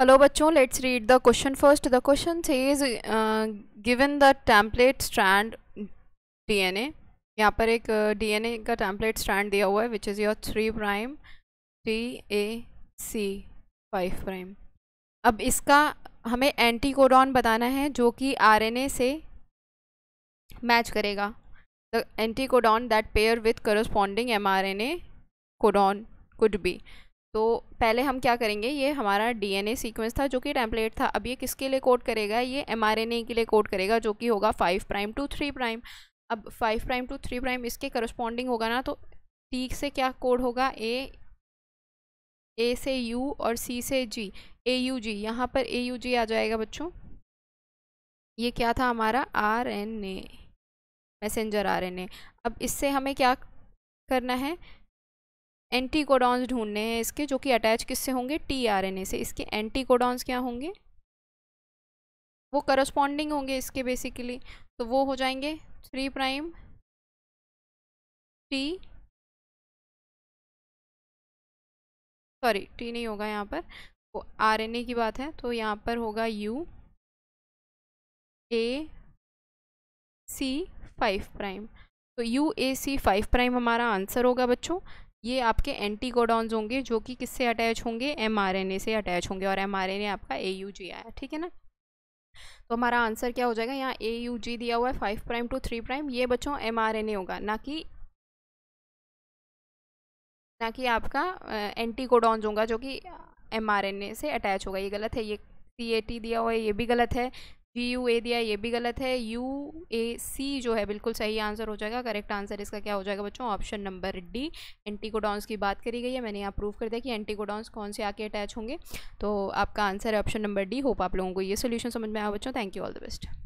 hello बच्चों let's read the question first the question is given the template strand DNA यहाँ पर एक DNA uh, का template strand दिया हुआ है which is your three prime three A C five prime अब इसका हमें एंटी कोडॉन बताना है जो कि आरएनए से मैच करेगा the anticodon that pair with corresponding M R N A codon could be तो पहले हम क्या करेंगे ये हमारा डीएनए सीक्वेंस था जो कि टेम्पलेट था अब ये किसके लिए कोड करेगा ये एमआरएनए के लिए कोड करेगा जो कि होगा five prime to three prime अब five prime to three prime इसके करस्पॉन्डिंग होगा ना तो टी से क्या कोड होगा ए ए से यू और सी से जी ए यू जी यहाँ पर ए यू जी आ जाएगा बच्चों ये क्या था हमारा R N A messenger R N A अब इससे हमें क्या करना है एंटीकोडॉन्स ढूंढने हैं इसके जो कि अटैच किससे होंगे टीआरएनए से इसके एंटीकोडॉन्स क्या होंगे वो करस्पॉन्डिंग होंगे इसके बेसिकली तो वो हो जाएंगे three prime T sorry T नहीं होगा यहाँ पर वो आरएनए की बात है तो यहाँ पर होगा U A C five prime तो U A C five prime हमारा आंसर होगा बच्चों ये आपके एंटीकोडॉन्स होंगे जो कि किससे अटैच होंगे एमआरएनए से अटैच होंगे और एमआरएनए आपका ए यू जी आया ठीक है ना तो हमारा आंसर क्या हो जाएगा यहाँ ए यू जी दिया हुआ है five prime to three prime ये बच्चों एमआरएनए होगा ना कि ना कि आपका एंटीकोडॉन्स होगा जो कि एमआरएनए से अटैच होगा ये गलत है ये टी दिया हुआ है ये भी गलत है जी यू ए दिया ये भी गलत है यू ए सी जो है बिल्कुल सही आंसर हो जाएगा करेक्ट आंसर इसका क्या हो जाएगा बच्चों ऑप्शन नंबर डी एंटीकोडॉन्स की बात करी गई है मैंने यहाँ प्रूव कर दिया कि एंटीकोडॉन्स कौन से आके अटैच होंगे तो आपका आंसर है ऑप्शन नंबर डी होप आप लोगों को ये सोल्यूशन समझ में आया बच्चों thank you all the best